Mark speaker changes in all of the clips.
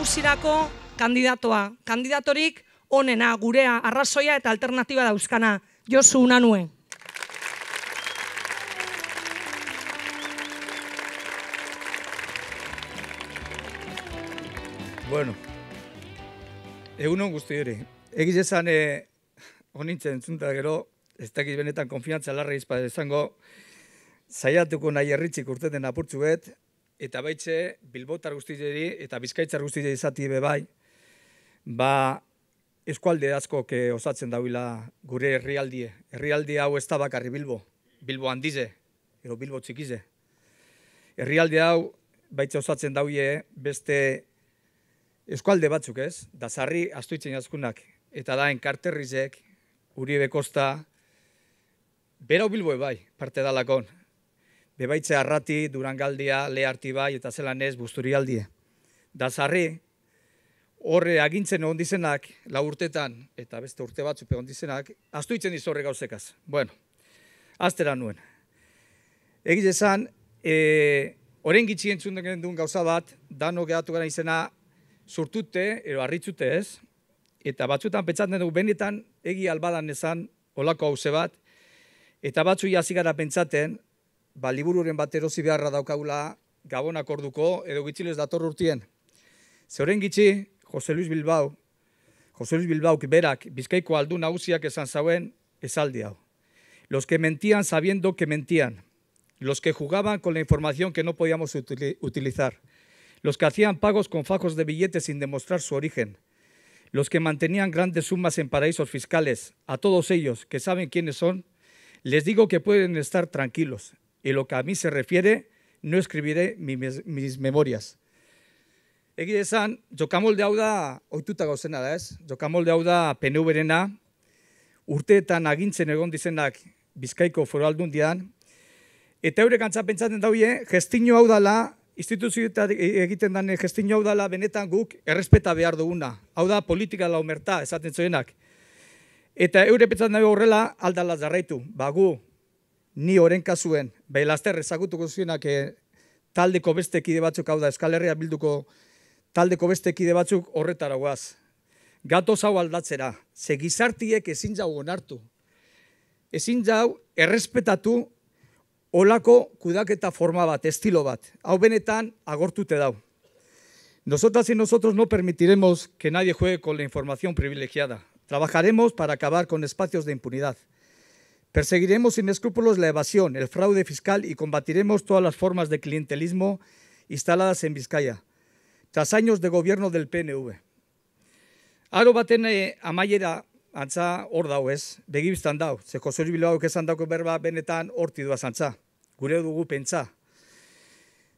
Speaker 1: nagusirako kandidatoa, kandidatorik onena, gurea, arrazoia eta alternatiba dauzkana, Josu Unanue. Bueno, egun guzti hori. Egiz esan, eh, honintzen entzunta gero, ez dakiz benetan konfiantza larra izpadezango, izango, zaiatuko nahi erritxik urteten apurtzuet, eta baitse bilbotar guztizeri eta bizkaitzar guztizeri zati be bai, ba eskualde asko eh, osatzen dauila gure herrialdie. Herrialdi hau ez da bakarri bilbo, bilbo handize, ero bilbo txikize. Herrialde hau baitse osatzen dauie beste eskualde batzuk ez, da zarri astuitzen jaskunak, eta da enkarterrizek, uri bekosta, Bera bilboe bai, parte dalakon, bebaitze arrati, durangaldia, lehartibai eta zelan ez busturialdia. Da zarri, horre agintzen egon dizenak, la urtetan, eta beste urte batzupe egon dizenak, aztuitzen diz horre gauzekaz. Bueno, aztera nuen. Egi esan, e, oren gitxi entzun den duen gauza bat, dano gehatu gara izena, zurtute, ero harritzute ez, eta batzutan pentsatzen dugu benetan, egi albadan esan, olako hauze bat, eta batzu hasi gara pentsaten, ba, en bat y beharra daukagula gabonak orduko, edo gitxilez dator urtien. Zeuren José Jose Luis Bilbao, Jose Luis Bilbao berak, bizkaiko aldu nagusiak esan zauen esaldi hau. Los que mentían sabiendo que mentían. Los que jugaban con la información que no podíamos utilizar. Los que hacían pagos con fajos de billetes sin demostrar su origen. Los que mantenían grandes sumas en paraísos fiscales. A todos ellos que saben quiénes son, les digo que pueden estar tranquilos. y lo que a mí se refiere, no escribiré mis, mis memorias. Egi esan, jokamolde hau da, oituta gauzena da ez, jokamolde hau da PNV berena, urteetan agintzen egon dizenak Bizkaiko foraldun dian, eta eurek antzapentzaten daue, gestiño hau dala, instituzioetan egiten dan gestiño hau dala, benetan guk errespeta behar duguna. Hau da politika laumerta, esaten zuenak. Eta eure pentsatzen daue horrela, aldala zarraitu. Ba gu, ni oren kasuen, bai laster ezagutuko zuenak e, taldeko kide batzuk hau da Euskal Herria bilduko talde beste kide batzuk horretara guaz. Gato hau aldatzera, ze gizartiek ezin jau onartu. Ezin jau errespetatu olako kudaketa forma bat, estilo bat. Hau benetan agortute dau. Nosotras y nosotros no permitiremos que nadie juegue con la información privilegiada. Trabajaremos para acabar con espacios de impunidad. Perseguiremos sin escrúpulos la evasión, el fraude fiscal y combatiremos todas las formas de clientelismo instaladas en Vizcaya, tras años de gobierno del PNV. Aro baten amaiera antza hor dau ez, begibiztan dau, ze Josori Bilbaok esan dauko berba benetan horti duaz antza, gure dugu pentsa.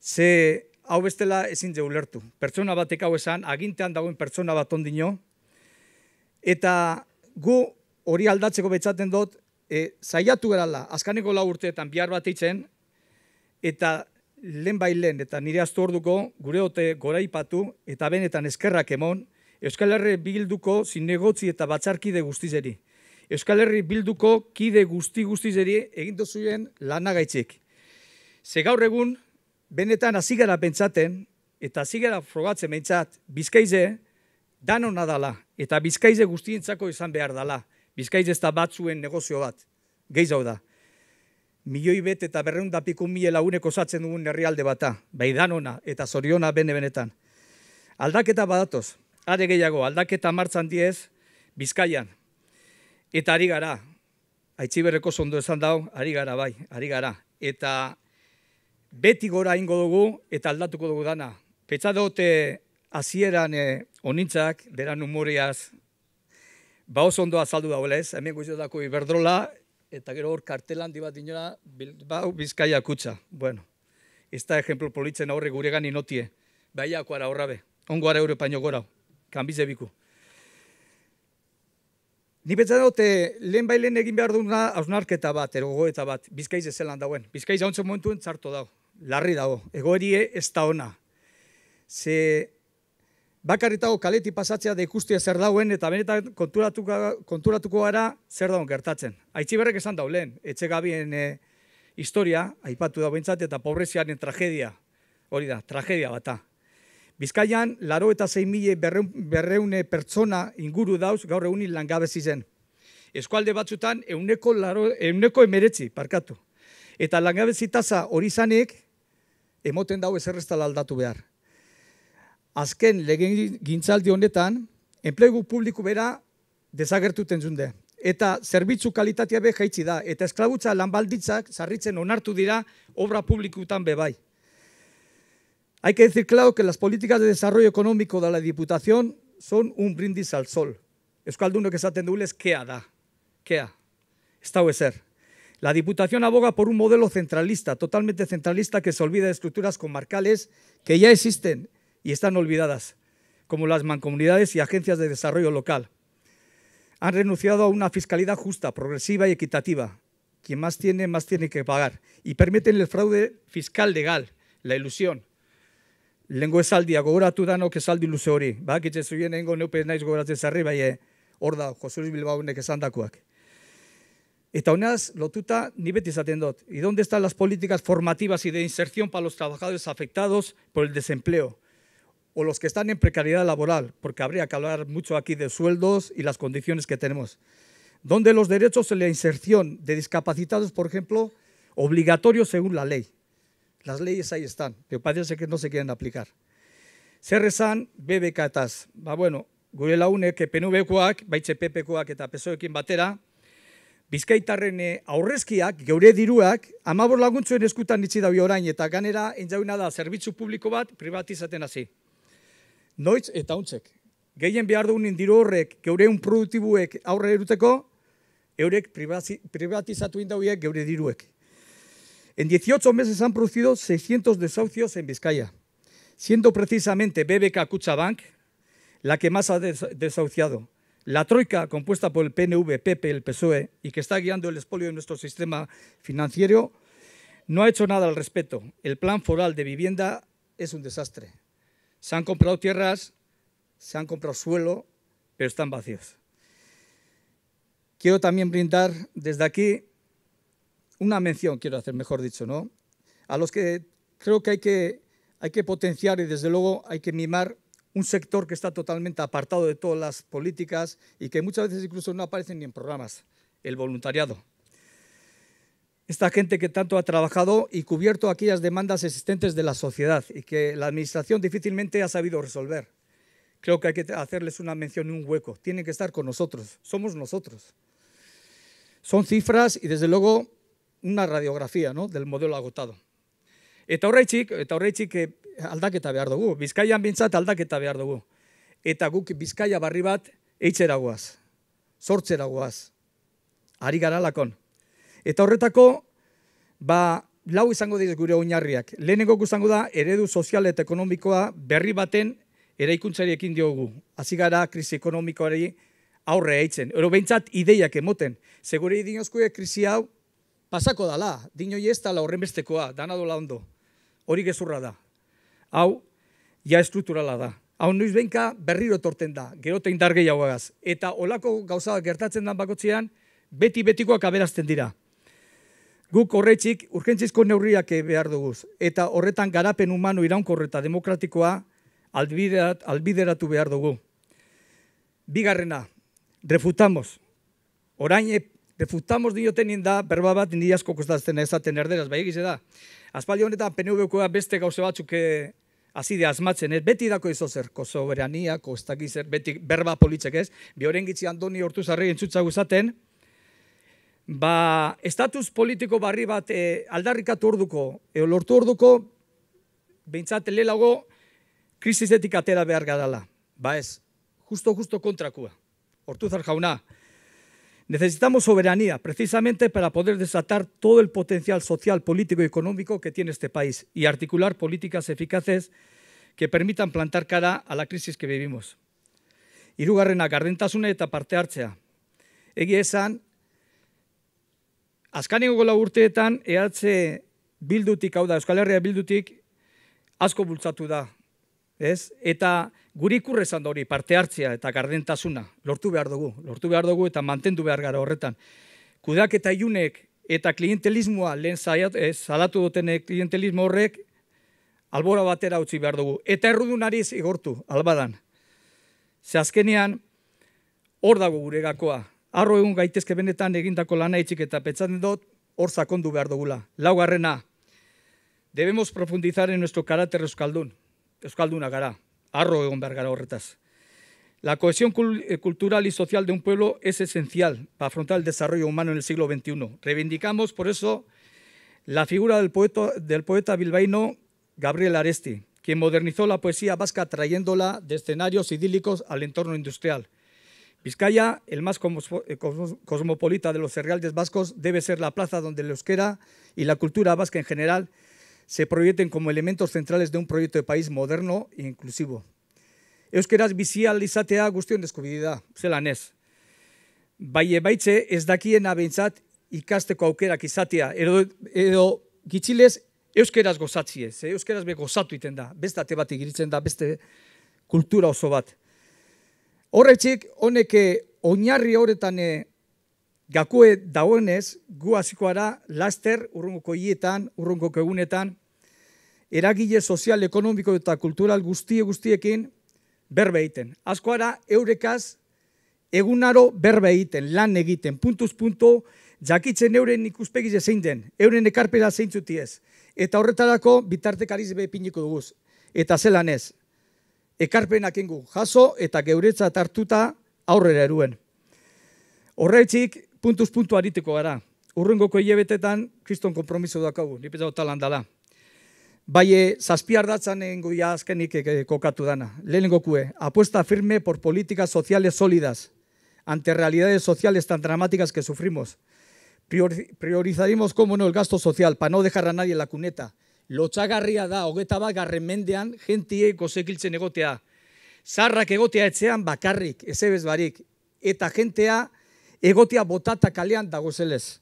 Speaker 1: Ze hau bestela ezin ze ulertu. Pertsona batek hau esan, agintean dagoen pertsona bat ondino, eta gu hori aldatzeko betzaten dut, e, zaiatu erala, azkaneko lau urteetan bihar bat eta lehen bai lehen, eta nire aztu orduko, gure ote goraipatu, eta benetan eskerrak emon, Euskal Herri bilduko zinegotzi eta batzarkide guztizeri. Euskal Herri bilduko kide guzti guztizeri egin zuen lanagaitzik. Ze gaur egun, benetan azigara pentsaten, eta azigara frogatzen bentsat, bizkaize, danona dala, eta bizkaize guztientzako izan behar dala. Bizkaiz ez da batzuen negozio bat, gehi hau da. Milioi bete eta berreunda pikun mila lagunek osatzen dugun herrialde bata, bai danona eta zoriona bene-benetan. Aldaketa badatoz, are gehiago, aldaketa martzan diez, Bizkaian. Eta ari gara, haitziberreko zondo esan dau, ari gara bai, ari gara. Eta beti gora ingo dugu eta aldatuko dugu dana. Petsa dote azieran eh, onintzak, beran umoreaz, Ba oso ondo azaldu da, ez, hemen guztiotako iberdrola, eta gero hor kartel handi bat dinora, bau ba, bizkaia kutsa. Bueno, ez da ejemplo politzen aurre gure gani notie. Baia akuara horra ongo ara euro paino gorau, kanbiz ebiku. Ni betza daute, lehen bai egin behar duna hausnarketa bat, ero bat, bizkaiz ez zelan dauen. Bizkaiz hauntzen momentuen txarto dago, larri dago, egoerie ez da ona. Ze bakarritago kaleti pasatzea da ikustia zer dauen, eta benetan konturatuko, konturatuko gara zer dauen gertatzen. Aitziberrek esan daulen, lehen, etxe gabien eh, historia, aipatu da bintzat, eta pobreziaren tragedia, hori da, tragedia bata. Bizkaian, laro eta zein mili berreune pertsona inguru dauz gaur egunin langabezi zen. Eskualde batzutan, euneko, laro, euneko emeretzi, parkatu. Eta langabezi tasa hori zanek, emoten dau ezerreztal aldatu behar. azken legen gintzaldi honetan, enplegu publiko bera desagertuten zunde. Eta zerbitzu kalitatea be jaitzi da, eta esklabutza lanbalditzak sarritzen onartu dira obra publikutan bebai. Hay que decir claro que las políticas de desarrollo económico de la Diputación son un brindis al sol. Euskaldunok esaten que que da, kea, está da ser. La Diputación aboga por un modelo centralista, totalmente centralista, que se olvida de estructuras comarcales que ya existen y están olvidadas, como las mancomunidades y agencias de desarrollo local. Han renunciado a una fiscalidad justa, progresiva y equitativa. Quien más tiene, más tiene que pagar. Y permiten el fraude fiscal legal, la ilusión. Lengo esaldia, gogoratu danok luze hori. Va neupe naiz zarri, bai eh, hor da, José Luis Eta honaz, lotuta, ni beti atendot. ¿Y dónde están las políticas formativas y de inserción para los trabajadores afectados por el desempleo? o los que están en precariedad laboral, porque habría que hablar mucho aquí de sueldos y las condiciones que tenemos, donde los derechos de la inserción de discapacitados, por ejemplo, obligatorios según la ley. Las leyes ahí están, pero parece que no se quieren aplicar. Zerrezan, bebekatas, va ah, bueno, gure que PNVkoak, baitze PPkoak eta PSOEkin batera, Bizkaitarren aurrezkiak, geure diruak, amabor laguntzuen eskutan itzi dabi orain, eta ganera entzauna da zerbitzu publiko bat privatizaten hasi noiz eta Gehien behar que indiru horrek, produktibuek aurre eurek privatizatu indauiek geure diruek. En 18 meses han producido 600 desahucios en Vizcaya, siendo precisamente BBK Bank la que más ha desahuciado. La troika, compuesta por el PNV, PP, el PSOE, y que está guiando el expolio de nuestro sistema financiero, no ha hecho nada al respecto. El plan foral de vivienda es un desastre. Se han comprado tierras, se han comprado suelo, pero están vacíos. Quiero también brindar desde aquí una mención, quiero hacer, mejor dicho, ¿no? A los que creo que hay que, hay que potenciar y desde luego hay que mimar un sector que está totalmente apartado de todas las políticas y que muchas veces incluso no aparece ni en programas, el voluntariado esta gente que tanto ha trabajado y cubierto aquellas demandas existentes de la sociedad y que la Administración difícilmente ha sabido resolver. Creo que hay que hacerles una mención y un hueco. Tienen que estar con nosotros. Somos nosotros. Son cifras y, desde luego, una radiografía ¿no? del modelo agotado. Eta horreitzik, eta que eh, aldaketa behar dugu. Bizkaian bintzat aldaketa behar dugu. Eta guk Bizkaia barri bat eitzera guaz. Sortzera Eta horretako, ba, lau izango dira gure oinarriak. Lehenengo izango da, eredu sozial eta ekonomikoa berri baten ere diogu. Hasi gara krisi ekonomikoari aurre eitzen. Ero behintzat ideiak emoten. Segure dinozkoe krisi hau pasako dala. Dinoi ez la horren bestekoa, dana dola ondo. Hori gezurra da. Hau, ja estrukturala da. Hau noiz behinka berriro torten da, gerote indar gehiagoagaz. Eta olako gauza gertatzen dan bakotzean, beti-betikoak aberazten dira. Guk horretxik urgentzizko neurriak behar duguz, eta horretan garapen humano iraunkorreta demokratikoa albiderat, albideratu behar dugu. Bigarrena, refutamos. Orain, eh, refutamos dioten inda, berba bat nire asko kostatzen ezaten erderaz, bai egize da. Azpaldi honetan, peneu beste gauze batzuk eh, hasi de asmatzen, ez beti dako izo zer, kosoberania, zer? beti berba politzek ez, bi horren gitzi andoni hortu zarri entzutza guzaten, ba, estatus politiko barri bat e, aldarrikatu orduko, e, lortu orduko, behintzat lehelago, krisis atera behar gadala. Ba ez, justo-justo kontrakua. Hortuzar jauna, Necesitamos soberanía precisamente para poder desatar todo el potencial social, político y económico que tiene este país y articular políticas eficaces que permitan plantar cara a la crisis que vivimos. Hirugarrena, gardentasuna eta parte hartzea. Egi esan, azkanego gola urteetan, ehatze bildutik, hau da, Euskal Herria bildutik, asko bultzatu da. Ez? Eta guri kurrezan da hori, parte hartzia eta gardentasuna, lortu behar dugu, lortu behar dugu eta mantendu behar gara horretan. Kudak eta iunek eta klientelismoa, lehen zaiat, ez, eh, salatu duten eh, klientelismo horrek, albora batera utzi behar dugu. Eta errudunariz igortu, albadan. Ze azkenean, hor dago gure gakoa. Arro egun que benetan egindako lana etxik eta petzaten dut, hor zakondu behar dugula. Laugarrena, debemos profundizar en nuestro carácter euskaldun. Euskalduna agará. arro egon behar gara horretaz. La cohesión eh, cultural y social de un pueblo es esencial para afrontar el desarrollo humano en el siglo XXI. Reivindicamos, por eso, la figura del del poeta bilbaíno Gabriel Aresti, quien modernizó la poesía vasca trayéndola de escenarios idílicos al entorno industrial. Vizcaya, el más eh, cosmopolita de los herrialdes vascos, debe ser la plaza donde la euskera y la cultura vasca en general se proyecten como elementos centrales de un proyecto de país moderno e inclusivo. Euskeraz bizial izatea guztion eskubidea, zela nez. Bai ebaitze ez dakien abentzat ikasteko aukerak izatea, edo, gitxiles euskeraz gozatzie, eh? euskeraz be itenda, da, beste ate giritzen da, beste kultura oso bat. Horretik honek eh, oinarri horretan eh, gakue dauenez, gu azikoara laster urrungoko hietan, urrungoko egunetan, eragile sozial, ekonomiko eta kultural guztie guztiekin berbe egiten. Azkoara, eurekaz, egunaro berbe egiten, lan egiten, puntuz punto, jakitzen euren ikuspegiz zein den, euren ekarpera zeintzuti ez. Eta horretarako, bitartekariz bepiniko duguz. Eta zelan ez, ekarpenak ingu jaso eta geuretzat hartuta aurrera eruen. Horretzik, puntuz-puntu aritiko gara. Urrungoko hilebetetan, kriston kompromiso dakagu, nipetan otalan dala. Bai, eh, zazpiardatzen azkenik eh, kokatu dana. Lehen gokue, apuesta firme por politikas soziales solidas ante realidades sociales tan dramáticas que sufrimos. Priorizadimos como no, el gasto social, pa no dejar a nadie la cuneta lotzagarria da, hogeta bat garren mendean, jentiek gozekiltzen egotea. Zarrak egotea etzean bakarrik, ez ebez Eta jentea egotea botata kalean dago zelez.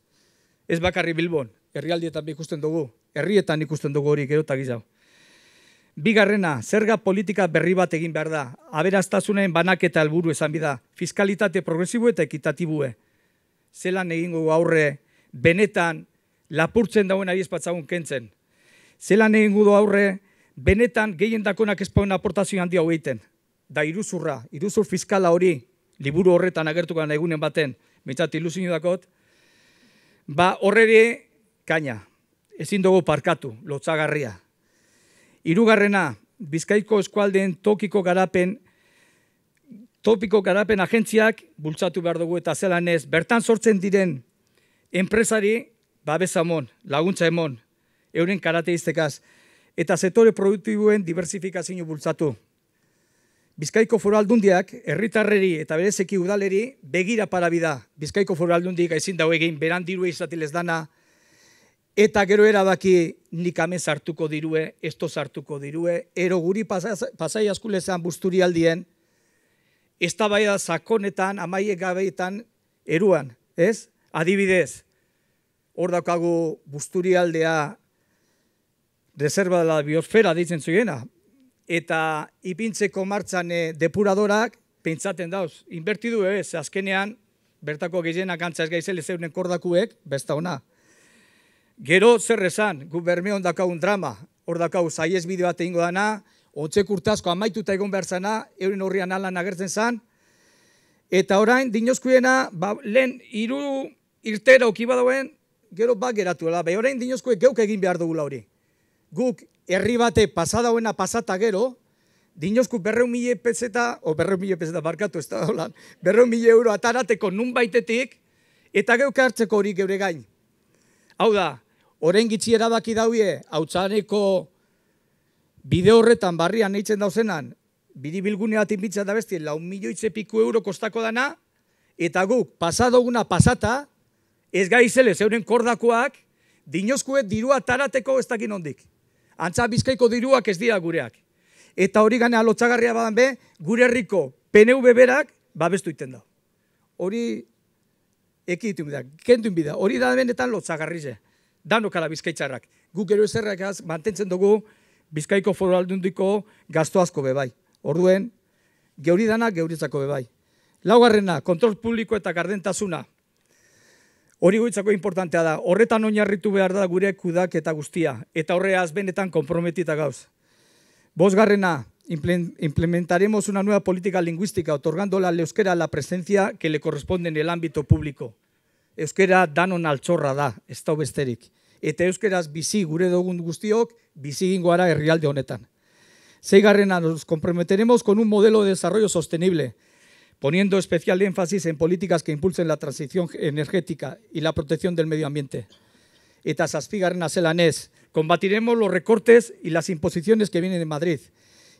Speaker 1: Ez bakarri Bilbon, herrialdietan ikusten dugu, herrietan ikusten dugu hori gero gizau. Bigarrena, zerga politika berri bat egin behar da. Aberaztasunen banaketa eta helburu esan bida. Fiskalitate progresibu eta ekitatibue. Zelan egingo aurre benetan lapurtzen dauen ari ezpatzagun kentzen zelan egin gudu aurre, benetan gehien dakonak espoen aportazio handi hogeiten. Da iruzurra, iruzur fiskala hori, liburu horretan gana egunen baten, mitzat ilusinu dakot, ba horreri kaina, ezin dugu parkatu, lotzagarria. Irugarrena, bizkaiko eskualdeen tokiko garapen, topiko garapen agentziak bultzatu behar dugu eta zelan ez, bertan sortzen diren enpresari, babesa emon, laguntza emon, euren karateiztekaz, eta setore produktibuen diversifikazio bultzatu. Bizkaiko foraldundiak, erritarreri eta berezeki udaleri, begira para bida. Bizkaiko foraldundiak ezin dago egin, beran izatilez dana, eta gero erabaki nik amen zartuko dirue, esto zartuko dirue, ero guri pasai askulezan busturi aldien, ez da bai zakonetan, amaie gabeetan, eruan, ez? Adibidez, hor daukagu busturi reserva de la biosfera ditzen zuena, eta ipintzeko martzan eh, depuradorak pentsaten dauz. Invertidu ez, eh, azkenean, bertako gehienak ez gaizele zeunen kordakuek, besta ona. Gero zer esan, gu bermeon drama, hor dakagu zaiez bat egingo dana, ontzek amaituta egon behar zana, euren horrian alan agertzen zan, eta orain, dinoskuena, ba, lehen iru irtera okibadoen, gero bat geratu, eta orain dinoskuek geuk egin behar dugula hori guk herri bate pasada hoena pasata gero, Dinozku berreun mili epezeta, o berreun mili epezeta barkatu ez da dolan, berreun euro atarateko nun baitetik, eta geuk hartzeko hori geure gain. Hau da, orain gitzi erabaki daue, hau txaneko bide horretan barrian neitzen dauzenan, bidi bilgunea timbitza da bestien, laun milioitze piku euro kostako dana, eta guk pasadoguna pasata, ez gaizele euren kordakoak, dinoskuet dirua tarateko ez dakin ondik. Antza bizkaiko diruak ez dira gureak. Eta hori gane lotzagarria badan be, gure herriko PNV berak babestu iten da. Hori ekitun bidea, kentun hori da benetan lotxagarri ze. Danokala bizkaitxarrak. Guk ero ezerrak mantentzen dugu, bizkaiko foru aldundiko gazto asko bebai. Orduen, geuridana geuritzako bebai. Laugarrena, kontrol publiko eta gardentasuna. Hori guitzako importantea da, horretan oinarritu behar da gure kudak eta guztia, eta horrea benetan komprometita gauz. Bosgarrena, implementaremos una nueva política lingüística otorgándole la euskera la presencia que le corresponde en el ámbito público. Euskera danon altxorra da, ez da besterik. Eta euskeraz bizi gure dugun guztiok, bizi ingoara herrialde honetan. Zeigarrena, nos comprometeremos con un modelo de desarrollo sostenible, poniendo especial énfasis en políticas que impulsen la transición energética y la protección del medio ambiente. Eta zazpigarrena zelan ez, combatiremos los recortes y las imposiciones que vienen de Madrid,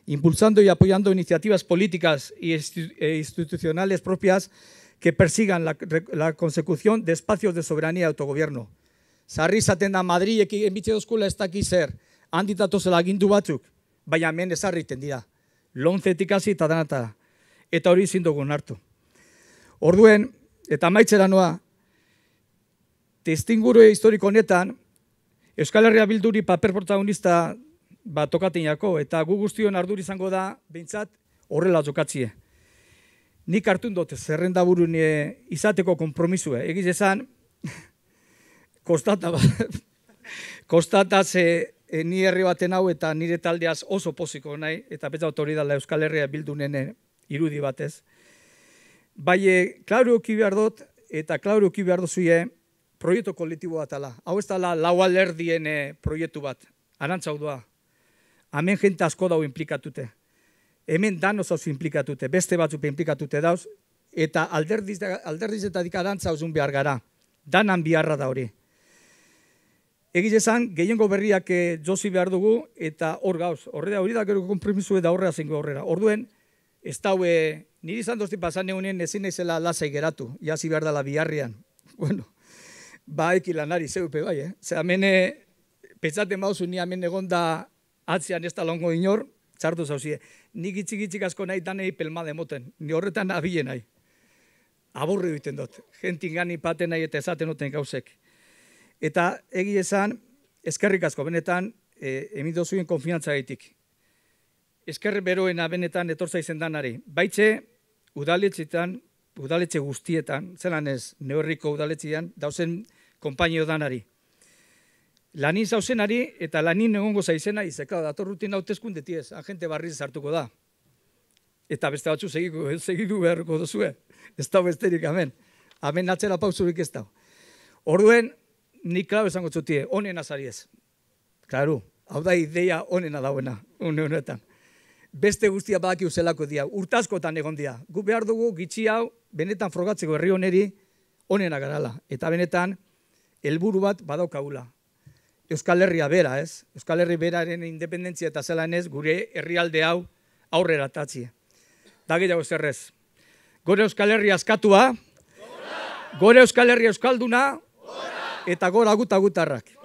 Speaker 1: impulsando y apoyando iniciativas políticas e institucionales propias que persigan la, consecución de espacios de soberanía y autogobierno. Sarri da Madrilek enbitze dozkula ez daki zer, handi datozela batzuk, baina hemen ezarriten dira. eta hori ezin hartu. Orduen, eta maitzera noa, historiko honetan, Euskal Herria Bilduri paper protagonista bat eta gu guztion ardur izango da, behintzat, horrela jokatzie. Nik hartun dut zerrendaburu burun izateko kompromisue. Egiz esan, kostata bat. kostata ze eh, ni herri baten hau eta nire taldeaz oso poziko nahi, eta betza autori Euskal Herria Bildunen eh, irudi batez. Bai, klaru ki behar dut, eta klaru ki behar duzue, proiektu kolektibo bat ala. Hau ez dala lau alerdien eh, proiektu bat, arantzau doa. Hemen jente asko dau implikatute. Hemen dan oso implikatute, beste batzuk implikatute dauz, eta alderdiz eta dik arantzau zun behar gara. Danan biharra da hori. Egiz esan, gehiengo berriak eh, jozi behar dugu, eta hor gauz, horre da hori da gero konpromisu eta horrela zengo horrela. Hor duen, ez daue, niri izan dozti pasan egunen ezin ezela lasai geratu, jazi behar dela biharrian. Bueno, ba, eki lanari, zeupe bai, eh? Ze amene, eh, petzaten bauzu, ni amene egon da atzian ez da longo inor, txartu zauzie, nik itxik itxik asko nahi danei pelmade moten, ni horretan abile nahi. Aburri duiten dut, jentin gani paten nahi eta ezaten duten gauzek. Eta egi esan, eskerrik asko, benetan, e, eh, emindu zuen konfiantza gaitik esker beroen abenetan etortza izen danari. Baitxe, udaletxetan, udaletxe guztietan, zelan ez, neorriko udaletxian, dauzen kompainio danari. Lanin zauzenari eta lanin egongo zaizena izeka, dator rutin hautezkun agente barriz zartuko da. Eta beste batzu segidu, segidu beharko duzue, ez da besterik, amen. Amen atzera pauzurik ez da. Orduen, nik klabe esango txutie, onena ari ez. Klaru, hau da ideia onena dauena, une honetan beste guztia badaki uzelako dira, urtazkotan egon dia. Gu behar dugu gitxi hau, benetan frogatzeko herri honeri onena garala. Eta benetan, helburu bat badaukagula. Euskal Herria bera, ez? Euskal Herri beraren independentzia eta zelan ez, gure herrialde hau aurrera tatzi. Dagi dago zerrez. Gore Euskal Herria askatua, gore Euskal Herria Euskalduna, eta gora guta gutarrak.